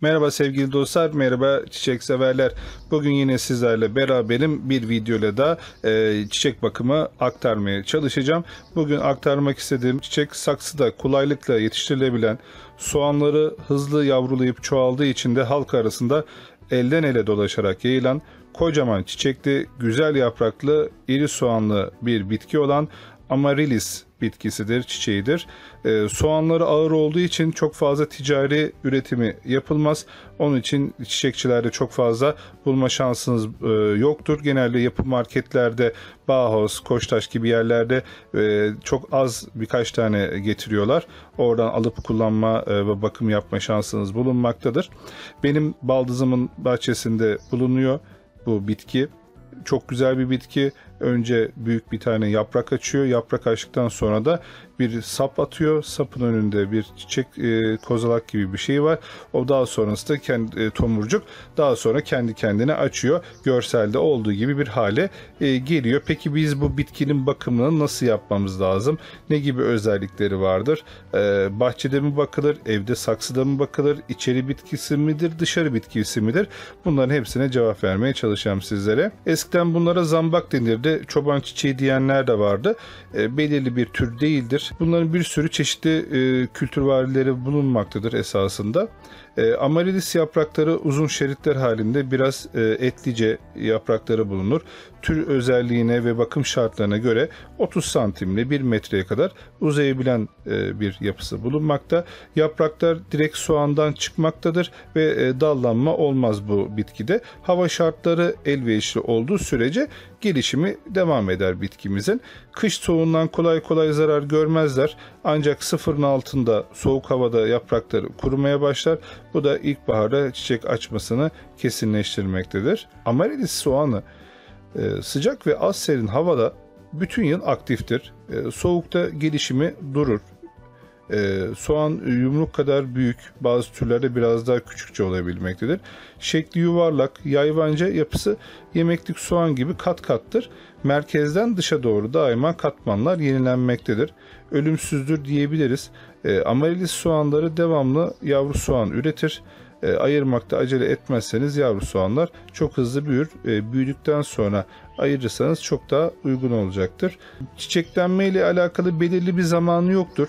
Merhaba sevgili dostlar, merhaba çiçek severler. Bugün yine sizlerle beraberim bir videoyla da e, çiçek bakımı aktarmaya çalışacağım. Bugün aktarmak istediğim çiçek saksıda kolaylıkla yetiştirilebilen soğanları hızlı yavrulayıp çoğaldığı için de halk arasında elden ele dolaşarak yayılan kocaman çiçekli, güzel yapraklı, iri soğanlı bir bitki olan amarilis bitkisidir, çiçeğidir. E, soğanları ağır olduğu için çok fazla ticari üretimi yapılmaz. Onun için çiçekçilerde çok fazla bulma şansınız e, yoktur. Genelde yapı marketlerde Bauhaus, Koçtaş gibi yerlerde e, çok az birkaç tane getiriyorlar. Oradan alıp kullanma e, ve bakım yapma şansınız bulunmaktadır. Benim baldızımın bahçesinde bulunuyor bu bitki. Çok güzel bir bitki. Önce büyük bir tane yaprak açıyor. Yaprak açtıktan sonra da bir sap atıyor. Sapın önünde bir çiçek e, kozalak gibi bir şey var. O daha sonrası da kendi e, tomurcuk daha sonra kendi kendine açıyor. Görselde olduğu gibi bir hale e, geliyor. Peki biz bu bitkinin bakımını nasıl yapmamız lazım? Ne gibi özellikleri vardır? E, bahçede mi bakılır? Evde saksıda mı bakılır? İçeri bitkisi midir? Dışarı bitkisi midir? Bunların hepsine cevap vermeye çalışacağım sizlere. Eskiden bunlara zambak denirdi de çoban çiçeği diyenler de vardı. E, belirli bir tür değildir. Bunların bir sürü çeşitli e, kültür varileri bulunmaktadır esasında. E, Amaryllis yaprakları uzun şeritler halinde biraz e, etlice yaprakları bulunur. Tür özelliğine ve bakım şartlarına göre 30 santimle 1 metreye kadar uzayabilen e, bir yapısı bulunmakta. Yapraklar direkt soğandan çıkmaktadır ve dallanma olmaz bu bitkide. Hava şartları elverişli olduğu sürece gelişimi devam eder bitkimizin. Kış soğuğundan kolay kolay zarar görmezler ancak sıfırın altında soğuk havada yaprakları kurumaya başlar bu da ilkbaharda çiçek açmasını kesinleştirmektedir. Amaryllis soğanı e, sıcak ve az serin havada bütün yıl aktiftir. E, soğukta gelişimi durur. Ee, e, soğan yumruk kadar büyük, bazı türlerde biraz daha küçükçe olabilmektedir. Şekli yuvarlak, yayvanca yapısı yemeklik soğan gibi kat kattır. Merkezden dışa doğru daima katmanlar yenilenmektedir. Ölümsüzdür diyebiliriz. E, ee, amarilis soğanları devamlı yavru soğan üretir. E, ayırmakta acele etmezseniz yavru soğanlar çok hızlı büyür. E, büyüdükten sonra ayırırsanız çok daha uygun olacaktır. Çiçeklenme ile alakalı belirli bir zamanı yoktur.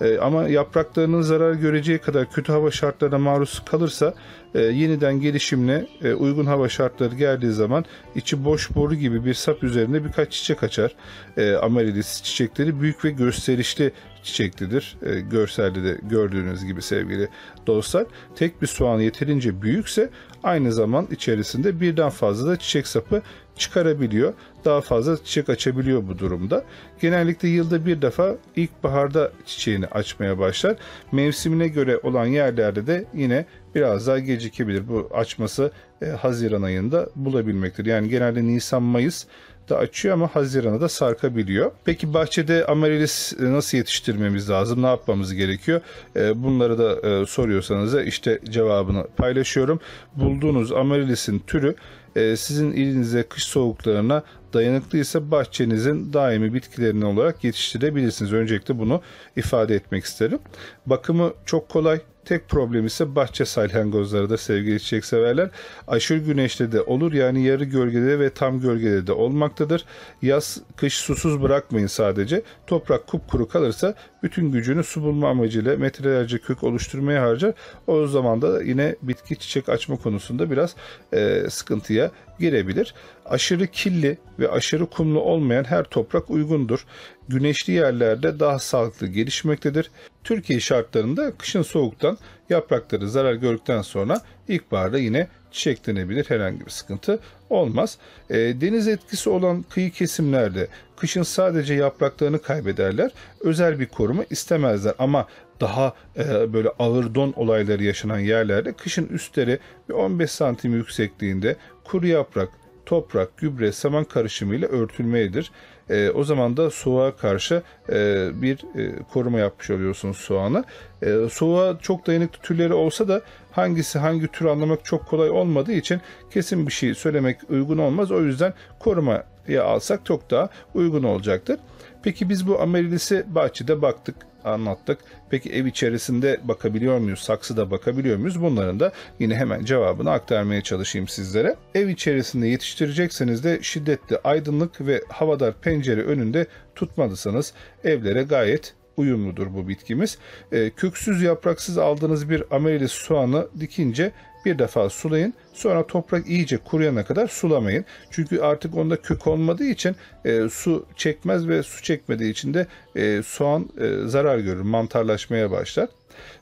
E, ama yapraklarının zarar göreceği kadar kötü hava şartlarına maruz kalırsa e, yeniden gelişimle e, uygun hava şartları geldiği zaman içi boş boru gibi bir sap üzerinde birkaç çiçek açar. E, amelilis çiçekleri büyük ve gösterişli çiçeklidir. E, görselde de gördüğünüz gibi sevgili dostlar. Tek bir soğan yeterince büyükse aynı zaman içerisinde birden fazla da çiçek sapı çıkarabiliyor. Daha fazla çiçek açabiliyor bu durumda. Genellikle yılda bir defa ilkbaharda çiçeğini açmaya başlar. Mevsimine göre olan yerlerde de yine biraz daha gecikebilir. Bu açması e, Haziran ayında bulabilmektir. Yani genelde Nisan-Mayıs Mart'ta açıyor ama Haziran'a da sarkabiliyor. Peki bahçede amarilis nasıl yetiştirmemiz lazım? Ne yapmamız gerekiyor? Ee, bunları da e, soruyorsanız da işte cevabını paylaşıyorum. Bulduğunuz amarilisin türü e, sizin ilinize kış soğuklarına dayanıklıysa bahçenizin daimi bitkilerini olarak yetiştirebilirsiniz. Öncelikle bunu ifade etmek isterim. Bakımı çok kolay. Tek problem ise bahçe salyangozları da sevgili severler Aşırı güneşte de olur yani yarı gölgede ve tam gölgede de olmaktadır. Yaz, kış susuz bırakmayın sadece. Toprak kupkuru kalırsa bütün gücünü su bulma amacıyla metrelerce kök oluşturmaya harcar. O zaman da yine bitki çiçek açma konusunda biraz e, sıkıntıya girebilir. Aşırı killi ve aşırı kumlu olmayan her toprak uygundur. Güneşli yerlerde daha sağlıklı gelişmektedir. Türkiye şartlarında kışın soğuktan yaprakları zarar gördükten sonra ilkbaharda yine çiçeklenebilir herhangi bir sıkıntı olmaz. E, deniz etkisi olan kıyı kesimlerde kışın sadece yapraklarını kaybederler. Özel bir koruma istemezler ama daha e, böyle ağır don olayları yaşanan yerlerde kışın üstleri 15 santim yüksekliğinde kuru yaprak, toprak, gübre, saman karışımıyla örtülmelidir. E, o zaman da soğuğa karşı e, bir e, koruma yapmış oluyorsunuz soğanı. E, soğuğa çok dayanıklı türleri olsa da hangisi hangi tür anlamak çok kolay olmadığı için kesin bir şey söylemek uygun olmaz. O yüzden koruma diye alsak çok daha uygun olacaktır. Peki biz bu amerilisi bahçede baktık anlattık. Peki ev içerisinde bakabiliyor muyuz? Saksıda bakabiliyor muyuz? Bunların da yine hemen cevabını aktarmaya çalışayım sizlere. Ev içerisinde yetiştirecekseniz de şiddetli aydınlık ve havadar pencere önünde tutmalısınız. Evlere gayet uyumludur bu bitkimiz. E, köksüz yapraksız aldığınız bir amelis soğanı dikince bir defa sulayın. Sonra toprak iyice kuruyana kadar sulamayın. Çünkü artık onda kök olmadığı için e, su çekmez ve su çekmediği için de e, soğan e, zarar görür, mantarlaşmaya başlar.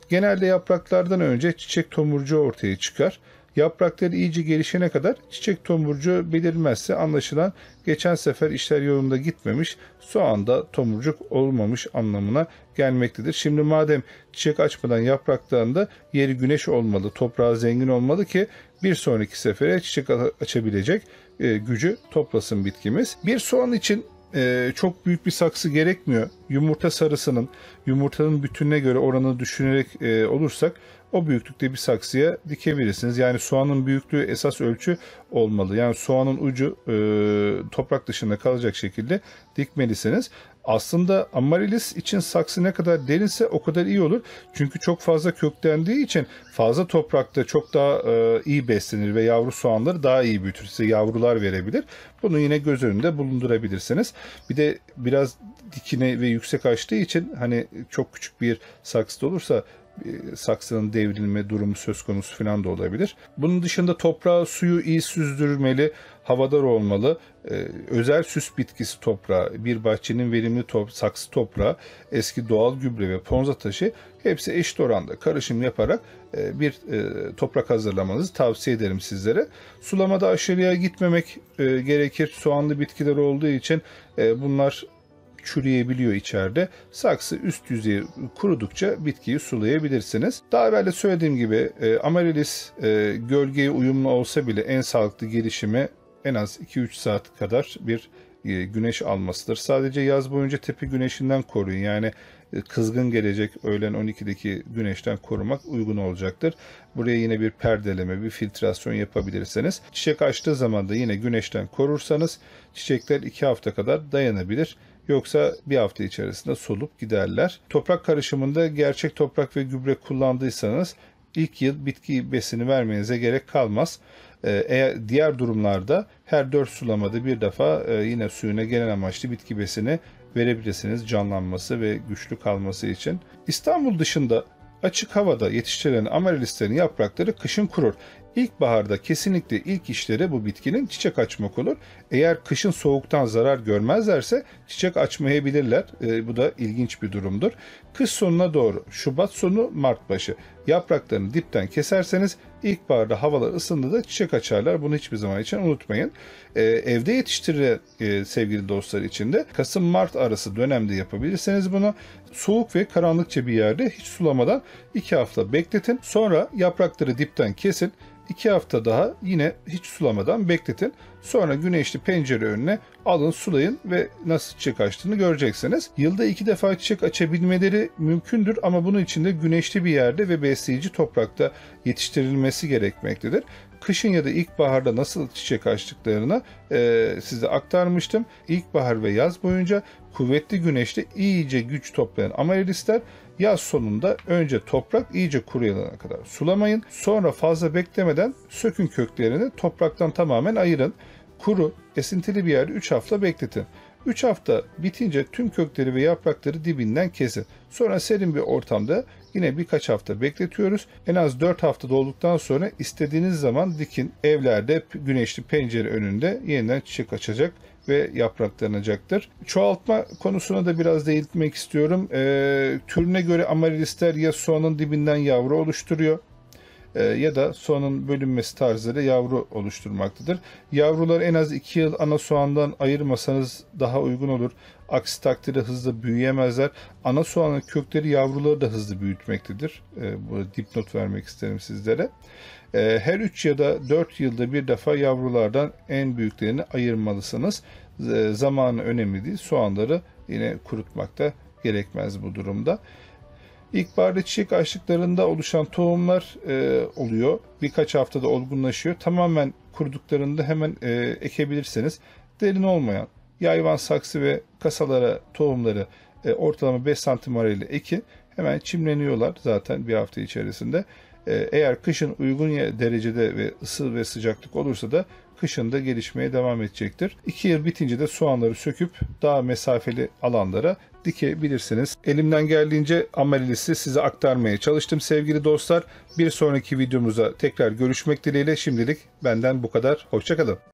Genelde yapraklardan önce çiçek tomurcuğu ortaya çıkar. Yaprakları iyice gelişene kadar çiçek tomurcu belirmezse anlaşılan geçen sefer işler yolunda gitmemiş, soğanda tomurcuk olmamış anlamına gelmektedir. Şimdi madem çiçek açmadan yapraklarında yeri güneş olmalı, toprağı zengin olmalı ki bir sonraki sefere çiçek açabilecek e, gücü toplasın bitkimiz. Bir soğan için e, çok büyük bir saksı gerekmiyor yumurta sarısının yumurtanın bütününe göre oranını düşünerek e, olursak o büyüklükte bir saksıya dikebilirsiniz. Yani soğanın büyüklüğü esas ölçü olmalı. Yani soğanın ucu e, toprak dışında kalacak şekilde dikmelisiniz. Aslında amarilis için saksı ne kadar derinse o kadar iyi olur. Çünkü çok fazla köklendiği için fazla toprakta çok daha e, iyi beslenir ve yavru soğanları daha iyi büyütür. Size yavrular verebilir. Bunu yine göz önünde bulundurabilirsiniz. Bir de biraz dikine ve yüksek açtığı için hani çok küçük bir saksıda olursa e, saksının devrilme durumu söz konusu falan da olabilir. Bunun dışında toprağı suyu iyi süzdürmeli, havadar olmalı. Ee, özel süs bitkisi toprağı, bir bahçenin verimli top, saksı toprağı, eski doğal gübre ve ponza taşı hepsi eşit oranda karışım yaparak e, bir e, toprak hazırlamanızı tavsiye ederim sizlere. Sulamada aşırıya gitmemek e, gerekir. Soğanlı bitkiler olduğu için e, bunlar çürüyebiliyor içeride. Saksı üst yüzeyi kurudukça bitkiyi sulayabilirsiniz. Daha evvel de söylediğim gibi e, amaryllis e, gölgeye uyumlu olsa bile en sağlıklı gelişimi en az 2-3 saat kadar bir e, güneş almasıdır. Sadece yaz boyunca tepi güneşinden koruyun. Yani e, kızgın gelecek öğlen 12'deki güneşten korumak uygun olacaktır. Buraya yine bir perdeleme, bir filtrasyon yapabilirseniz. Çiçek açtığı zaman da yine güneşten korursanız çiçekler 2 hafta kadar dayanabilir. Yoksa bir hafta içerisinde solup giderler. Toprak karışımında gerçek toprak ve gübre kullandıysanız ilk yıl bitki besini vermenize gerek kalmaz. Ee, eğer diğer durumlarda her 4 sulamada bir defa e, yine suyuna genel amaçlı bitki besini verebilirsiniz canlanması ve güçlü kalması için. İstanbul dışında açık havada yetiştirilen amelislerin yaprakları kışın kurur. İlkbaharda kesinlikle ilk işleri bu bitkinin çiçek açmak olur. Eğer kışın soğuktan zarar görmezlerse çiçek açmayabilirler. E, bu da ilginç bir durumdur. Kış sonuna doğru Şubat sonu Mart başı yapraklarını dipten keserseniz ilkbaharda havalar ısındı da çiçek açarlar. Bunu hiçbir zaman için unutmayın. E, evde yetiştirilen e, sevgili dostlar için de Kasım-Mart arası dönemde yapabilirseniz bunu soğuk ve karanlıkça bir yerde hiç sulamadan 2 hafta bekletin. Sonra yaprakları dipten kesin 2 hafta daha yine hiç sulamadan bekletin. Sonra güneşli pencere önüne alın sulayın ve nasıl çiçek açtığını göreceksiniz. Yılda iki defa çiçek açabilmeleri mümkündür ama bunun için de güneşli bir yerde ve besleyici toprakta yetiştirilmesi gerekmektedir. Kışın ya da ilkbaharda nasıl çiçek açtıklarını e, size aktarmıştım. İlkbahar ve yaz boyunca kuvvetli güneşte iyice güç toplayan amelisler Yaz sonunda önce toprak iyice kuruyana kadar sulamayın. Sonra fazla beklemeden sökün köklerini topraktan tamamen ayırın. Kuru, esintili bir yerde 3 hafta bekletin. 3 hafta bitince tüm kökleri ve yaprakları dibinden kesin. Sonra serin bir ortamda yine birkaç hafta bekletiyoruz. En az 4 hafta dolduktan sonra istediğiniz zaman dikin evlerde güneşli pencere önünde yeniden çiçek açacak ve yapraklanacaktır. Çoğaltma konusuna da biraz değinmek istiyorum. E, türüne göre amarilisler ya soğanın dibinden yavru oluşturuyor e, ya da soğanın bölünmesi tarzları yavru oluşturmaktadır. Yavruları en az 2 yıl ana soğandan ayırmasanız daha uygun olur. Aksi takdirde hızlı büyüyemezler. Ana soğanın kökleri yavruları da hızlı büyütmektedir. E, burada dipnot vermek isterim sizlere. E, her 3 ya da 4 yılda bir defa yavrulardan en büyüklerini ayırmalısınız. E, zamanı önemli değil. Soğanları yine kurutmakta gerekmez bu durumda. İlkbaharda çiçek açlıklarında oluşan tohumlar e, oluyor. Birkaç haftada olgunlaşıyor. Tamamen kurduklarında hemen e, ekebilirseniz derin olmayan yayvan saksı ve kasalara tohumları e, ortalama 5 santim arayla ekin. Hemen çimleniyorlar zaten bir hafta içerisinde. E, eğer kışın uygun derecede ve ısı ve sıcaklık olursa da kışında gelişmeye devam edecektir. 2 yıl bitince de soğanları söküp daha mesafeli alanlara dikebilirsiniz. Elimden geldiğince amelisi size aktarmaya çalıştım sevgili dostlar. Bir sonraki videomuza tekrar görüşmek dileğiyle şimdilik benden bu kadar. Hoşçakalın.